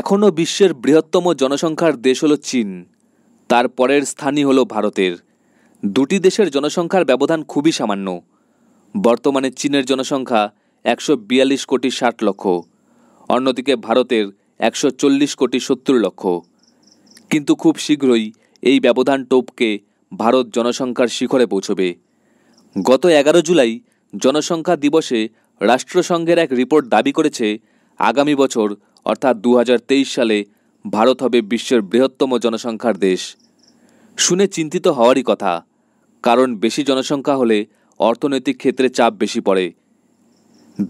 এখনও বিশ্বের বৃহত্তম জনসংখ্যার দেশ হল চীন তার পরের স্থানই হল ভারতের দুটি দেশের জনসংখ্যার ব্যবধান খুবই সামান্য বর্তমানে চীনের জনসংখ্যা একশো বিয়াল্লিশ কোটি ষাট লক্ষ অন্যদিকে ভারতের একশো চল্লিশ কোটি সত্তর লক্ষ কিন্তু খুব শীঘ্রই এই ব্যবধান টোপকে ভারত জনসংখ্যার শিখরে পৌঁছবে গত এগারো জুলাই জনসংখ্যা দিবসে রাষ্ট্রসংঘের এক রিপোর্ট দাবি করেছে আগামী বছর অর্থাৎ দু সালে ভারত হবে বিশ্বের বৃহত্তম জনসংখ্যার দেশ শুনে চিন্তিত হওয়ারই কথা কারণ বেশি জনসংখ্যা হলে অর্থনৈতিক ক্ষেত্রে চাপ বেশি পড়ে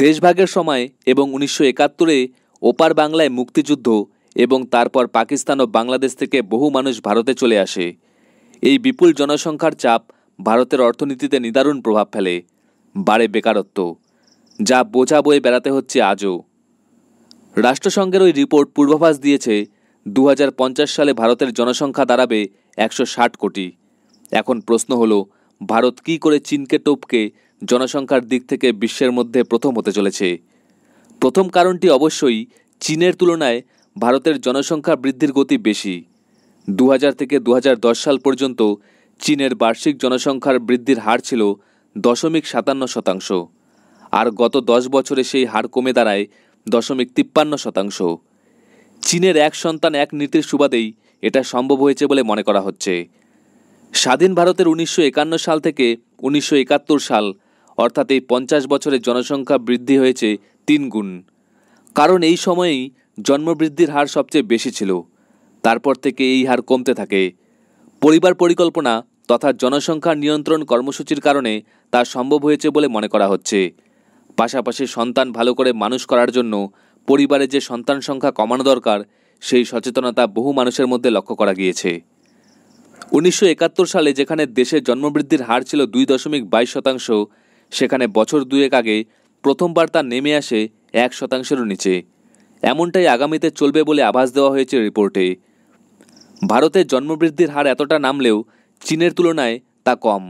দেশভাগের সময় এবং উনিশশো একাত্তরে ওপার বাংলায় মুক্তিযুদ্ধ এবং তারপর পাকিস্তান ও বাংলাদেশ থেকে বহু মানুষ ভারতে চলে আসে এই বিপুল জনসংখ্যার চাপ ভারতের অর্থনীতিতে নিদারুণ প্রভাব ফেলে বাড়ে বেকারত্ব যা বোঝা বয়ে বেড়াতে হচ্ছে আজও রাষ্ট্রসংঘের ওই রিপোর্ট পূর্বাভাস দিয়েছে দু সালে ভারতের জনসংখ্যা দাঁড়াবে একশো কোটি এখন প্রশ্ন হলো ভারত কি করে চীনকে টপকে জনসংখ্যার দিক থেকে বিশ্বের মধ্যে প্রথম হতে চলেছে প্রথম কারণটি অবশ্যই চীনের তুলনায় ভারতের জনসংখ্যা বৃদ্ধির গতি বেশি দু থেকে দু সাল পর্যন্ত চীনের বার্ষিক জনসংখ্যার বৃদ্ধির হার ছিল দশমিক সাতান্ন শতাংশ আর গত দশ বছরে সেই হার কমে দাঁড়ায় দশমিক তিপ্পান্ন শতাংশ চীনের এক সন্তান এক নীতির সুবাদেই এটা সম্ভব হয়েছে বলে মনে করা হচ্ছে স্বাধীন ভারতের উনিশশো একান্ন সাল থেকে উনিশশো একাত্তর সাল অর্থাৎ এই পঞ্চাশ বছরে জনসংখ্যা বৃদ্ধি হয়েছে তিন গুণ কারণ এই সময়েই জন্মবৃদ্ধির হার সবচেয়ে বেশি ছিল তারপর থেকে এই হার কমতে থাকে পরিবার পরিকল্পনা তথা জনসংখ্যা নিয়ন্ত্রণ কর্মসূচির কারণে তা সম্ভব হয়েছে বলে মনে করা হচ্ছে পাশাপাশি সন্তান ভালো করে মানুষ করার জন্য পরিবারে যে সন্তান সংখ্যা কমানো দরকার সেই সচেতনতা বহু মানুষের মধ্যে লক্ষ্য করা গিয়েছে উনিশশো সালে যেখানে দেশে জন্মবৃদ্ধির হার ছিল দুই দশমিক বাইশ শতাংশ সেখানে বছর দুয়েক আগে প্রথমবার তা নেমে আসে এক শতাংশেরও নিচে এমনটাই আগামীতে চলবে বলে আভাস দেওয়া হয়েছে রিপোর্টে ভারতের জন্মবৃদ্ধির হার এতটা নামলেও চীনের তুলনায় তা কম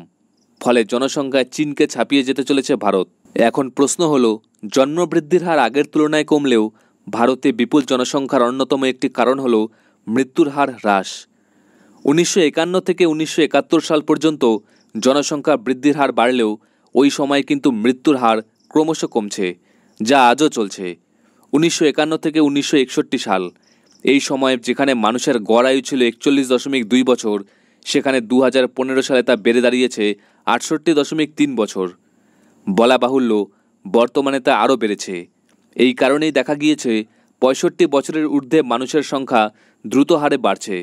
ফলে জনসংখ্যায় চীনকে ছাপিয়ে যেতে চলেছে ভারত এখন প্রশ্ন হল জন্মবৃদ্ধির হার আগের তুলনায় কমলেও ভারতে বিপুল জনসংখ্যার অন্যতম একটি কারণ হল মৃত্যুর হার হ্রাস উনিশশো একান্ন থেকে উনিশশো একাত্তর সাল পর্যন্ত জনসংখ্যা বৃদ্ধির হার বাড়লেও ওই সময় কিন্তু মৃত্যুর হার ক্রমশ কমছে যা আজও চলছে উনিশশো একান্ন থেকে উনিশশো একষট্টি সাল এই সময়ে যেখানে মানুষের গড় আয়ু ছিল একচল্লিশ দশমিক দুই বছর সেখানে দু হাজার পনেরো সালে তা বেড়ে দাঁড়িয়েছে আটষট্টি দশমিক তিন বছর বলা বাহুল্য বর্তমানে তা আরও বেড়েছে এই কারণেই দেখা গিয়েছে পঁয়ষট্টি বছরের ঊর্ধ্বে মানুষের সংখ্যা দ্রুত হারে বাড়ছে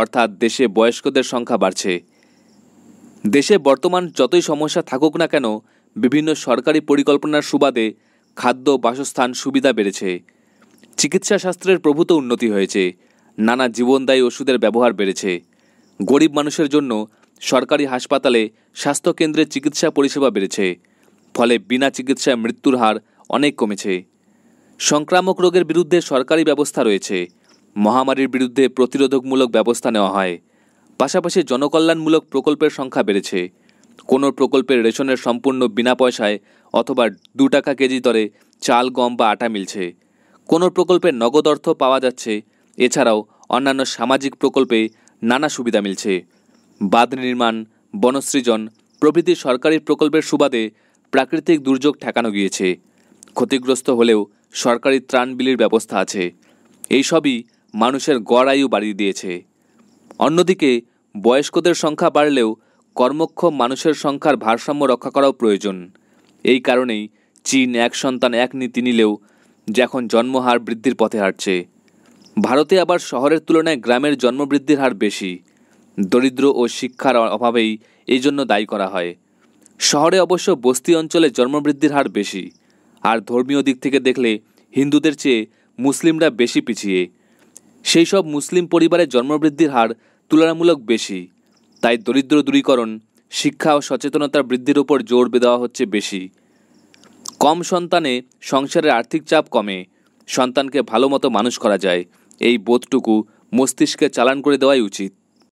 অর্থাৎ দেশে বয়স্কদের সংখ্যা বাড়ছে দেশে বর্তমান যতই সমস্যা থাকুক না কেন বিভিন্ন সরকারি পরিকল্পনার সুবাদে খাদ্য বাসস্থান সুবিধা বেড়েছে চিকিৎসা শাস্ত্রের প্রভূত উন্নতি হয়েছে নানা জীবনদায়ী ওষুধের ব্যবহার বেড়েছে গরিব মানুষের জন্য সরকারি হাসপাতালে স্বাস্থ্যকেন্দ্রে চিকিৎসা পরিষেবা বেড়েছে ফলে বিনা চিকিৎসায় মৃত্যুর হার অনেক কমেছে সংক্রামক রোগের বিরুদ্ধে সরকারি ব্যবস্থা রয়েছে মহামারীর বিরুদ্ধে প্রতিরোধকমূলক ব্যবস্থা নেওয়া হয় পাশাপাশি জনকল্যাণমূলক প্রকল্পের সংখ্যা বেড়েছে কোনো প্রকল্পের রেশনের সম্পূর্ণ বিনা পয়সায় অথবা দু টাকা কেজি দরে চাল গম বা আটা মিলছে কোনো প্রকল্পে নগদ অর্থ পাওয়া যাচ্ছে এছাড়াও অন্যান্য সামাজিক প্রকল্পে নানা সুবিধা মিলছে বাঁধ নির্মাণ বনসৃজন প্রভৃতি সরকারি প্রকল্পের সুবাদে প্রাকৃতিক দুর্যোগ ঠেকানো গিয়েছে ক্ষতিগ্রস্ত হলেও সরকারি ত্রাণ বিলির ব্যবস্থা আছে এইসবই মানুষের গড় আয়ু বাড়িয়ে দিয়েছে অন্যদিকে বয়স্কদের সংখ্যা বাড়লেও কর্মক্ষম মানুষের সংখ্যার ভারসাম্য রক্ষা করাও প্রয়োজন এই কারণেই চীন এক সন্তান এক নীতি নিলেও যখন জন্মহার বৃদ্ধির পথে হাঁটছে ভারতে আবার শহরের তুলনায় গ্রামের জন্মবৃদ্ধির হার বেশি দরিদ্র ও শিক্ষার অভাবেই এই জন্য দায়ী করা হয় শহরে অবশ্য বস্তি অঞ্চলে জন্মবৃদ্ধির হার বেশি আর ধর্মীয় দিক থেকে দেখলে হিন্দুদের চেয়ে মুসলিমরা বেশি পিছিয়ে সেই সব মুসলিম পরিবারে জন্মবৃদ্ধির হার তুলনামূলক বেশি তাই দরিদ্র দূরীকরণ শিক্ষা ও সচেতনতা বৃদ্ধির ওপর জোর দেওয়া হচ্ছে বেশি কম সন্তানে সংসারের আর্থিক চাপ কমে সন্তানকে ভালো মতো মানুষ করা যায় এই বোধটুকু মস্তিষ্কে চালান করে দেওয়াই উচিত